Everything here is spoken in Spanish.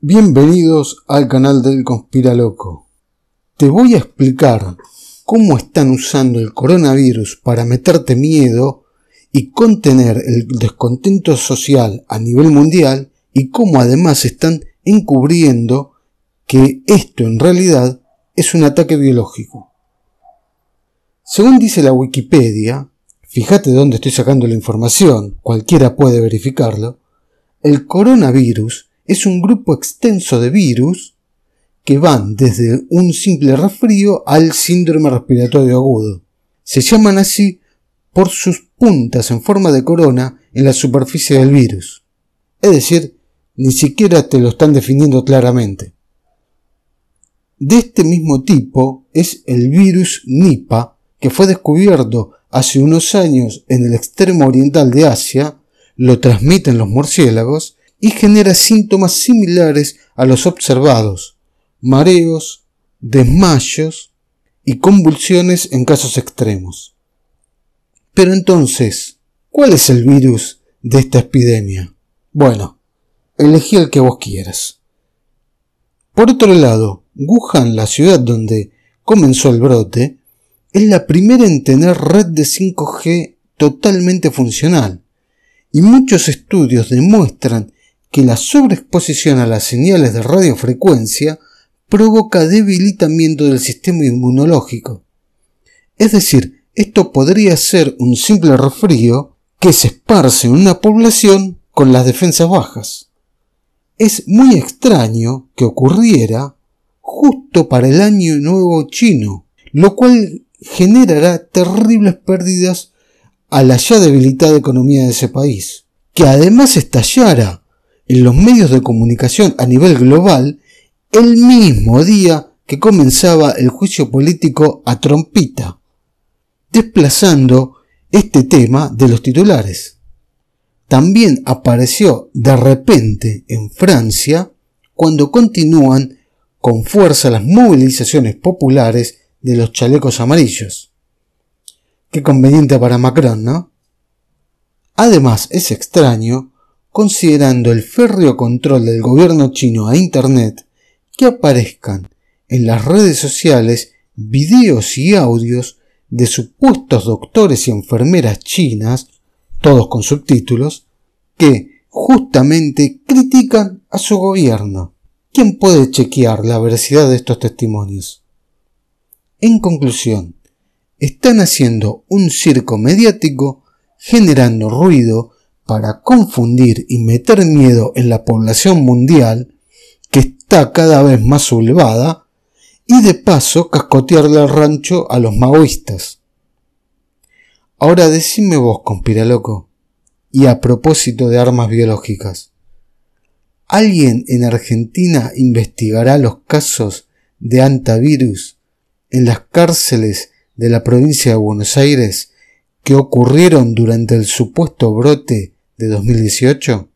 Bienvenidos al canal del Conspira Loco Te voy a explicar cómo están usando el coronavirus para meterte miedo y contener el descontento social a nivel mundial y cómo además están encubriendo que esto en realidad es un ataque biológico. Según dice la Wikipedia, fíjate dónde estoy sacando la información, cualquiera puede verificarlo, el coronavirus es un grupo extenso de virus que van desde un simple resfrío al síndrome respiratorio agudo. Se llaman así por sus puntas en forma de corona en la superficie del virus. Es decir, ni siquiera te lo están definiendo claramente. De este mismo tipo es el virus Nipah, que fue descubierto hace unos años en el extremo oriental de Asia, lo transmiten los murciélagos y genera síntomas similares a los observados, mareos, desmayos y convulsiones en casos extremos. Pero entonces, ¿cuál es el virus de esta epidemia? Bueno, elegí el que vos quieras. Por otro lado, Wuhan, la ciudad donde comenzó el brote, es la primera en tener red de 5G totalmente funcional, y muchos estudios demuestran que la sobreexposición a las señales de radiofrecuencia provoca debilitamiento del sistema inmunológico. Es decir, esto podría ser un simple resfrío que se esparce en una población con las defensas bajas. Es muy extraño que ocurriera justo para el año nuevo chino, lo cual generará terribles pérdidas a la ya debilitada economía de ese país, que además estallara en los medios de comunicación a nivel global el mismo día que comenzaba el juicio político a trompita, desplazando este tema de los titulares. También apareció de repente en Francia cuando continúan con fuerza las movilizaciones populares de los chalecos amarillos. Qué conveniente para Macron, ¿no? Además, es extraño considerando el férreo control del gobierno chino a Internet, que aparezcan en las redes sociales videos y audios de supuestos doctores y enfermeras chinas, todos con subtítulos, que justamente critican a su gobierno. ¿Quién puede chequear la veracidad de estos testimonios? En conclusión, están haciendo un circo mediático, generando ruido para confundir y meter miedo en la población mundial que está cada vez más sublevada y de paso cascotearle al rancho a los maoístas. Ahora decime vos, conspiraloco, y a propósito de armas biológicas, ¿alguien en Argentina investigará los casos de antivirus en las cárceles de la provincia de Buenos Aires que ocurrieron durante el supuesto brote de 2018